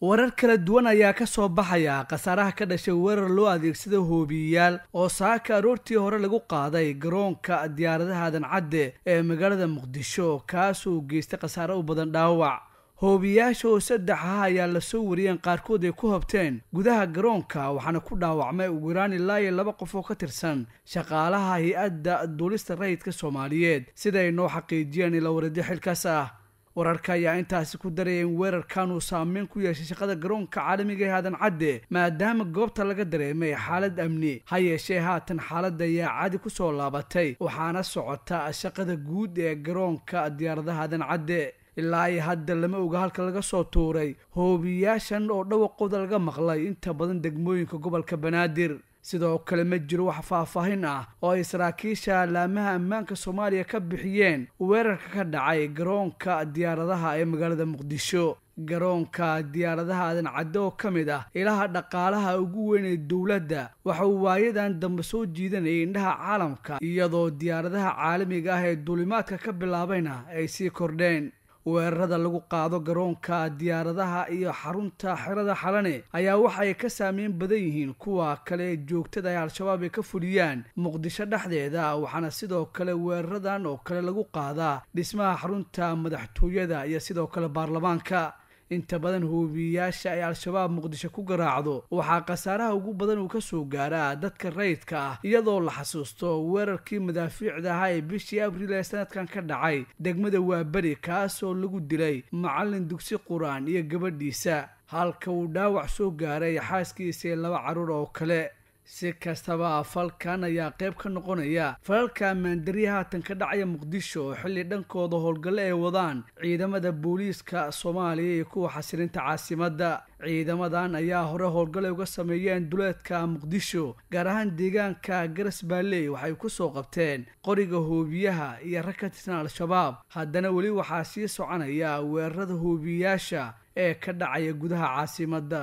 warar kala duwan ayaa ka soo baxaya khasaaraha ka dhashay weerar loo adeegsada hoobiyeyaal oo saaka aroortii hore lagu qaaday garoonka diyaaradaha adan cadde ee magaalada muqdisho kaas uu geystay khasaare u badan dhaawac hoobiyeyaasha oo saddex ah ayaa lasoo wariyeen qaarkood ay ku habteen gudaha garoonka waxaana ku dhaawacmay ugu yaraan ilaa iyo laba qof oo ka tirsan shaqaalaha hay-adda duulista rayidka soomaaliyeed sida ay noo xaqiijiyeen ila wareedyo xilkaas ah wararka ayaa intaasi ku daraya in weerarkan saameyn ku yeeshay shaqada garoonka caalamiga ee haadan cadde maadaama goobta laga dareemay xaalad amni ha yeeshee haatan xaaladda ayaa cadi ku soo laabatay waxaana socota shaqada guud ee garoonka diyaaradaha haadan cadde ilaa iyo hadda lama oga halka laga soo tuuray hoobiyaashan oo dhawaqooda laga maqlay inta badan degmooyinka gobolka banaadir sidoo kale ma jiro wax faahfaahin ah oo ay saraakiisha laamaha ammaanka soomaaliya ka bixiyeen weerarka ka dhacay garoonka diyaaradaha ee magaalada muqdisho garoonka diyaaradaha aadan cadde oo ka mid ah ilaha dhaqaalaha ugu weyn ee dowladda waxa uu waayadan dambe soo jiidanayay indhaha caalamka iyadoo diyaaradaha caalamiga ah ee duulimaadka ka bilaabayna ay sii kordheen weerarada lagu qaado garoonka diyaaradaha iyo xarunta xerada xalane ayaa waxay ka saameyn badan yihiin kuwa kale joogtada ay al-shabaab ay ka fuliyaan muqdisho dhexdeeda waxaana sidoo kale weeraradan oo kale lagu qaadaa dhismaha xarunta madaxtooyada iyo sidoo kale baarlamaanka inta badan huubiyayaasha ay al-shabaab muqdisho ku garaacdo waxaa khasaaraha ugu badan uu ka soo gaaraa dadka rayidka ah iyadoo la xasuusto weerarkii madaafiicda ahaa ee bishii abriil ee sanadkan ka dhacay degmada waaberi kaas oo lagu dilay macallin dugsi qur-aan iyo gabadhiisa halka uu dhaawac soo gaaray xaaskiisa ee laba carruur oo kale si kastaba falkan ayaa qayb ka noqonaya falalka maandarya haatan ka dhacaya muqdisho oo xilli dhankooda howlgalle ay wadaan ciidamada booliiska soomaaliya iyo kuwa xasilinta caasimadda ciidamadan ayaa hore howlgalay uga sameeyeen duleedka muqdisho gaar ahaan deegaanka garas baalley waxay ku soo qabteen qoriga hoobiyaha iyo rakatisna al-shabaab haddana weli waxaa sii soconaya weerarada hoobiyayaasha ee ka dhacaya gudaha caasimadda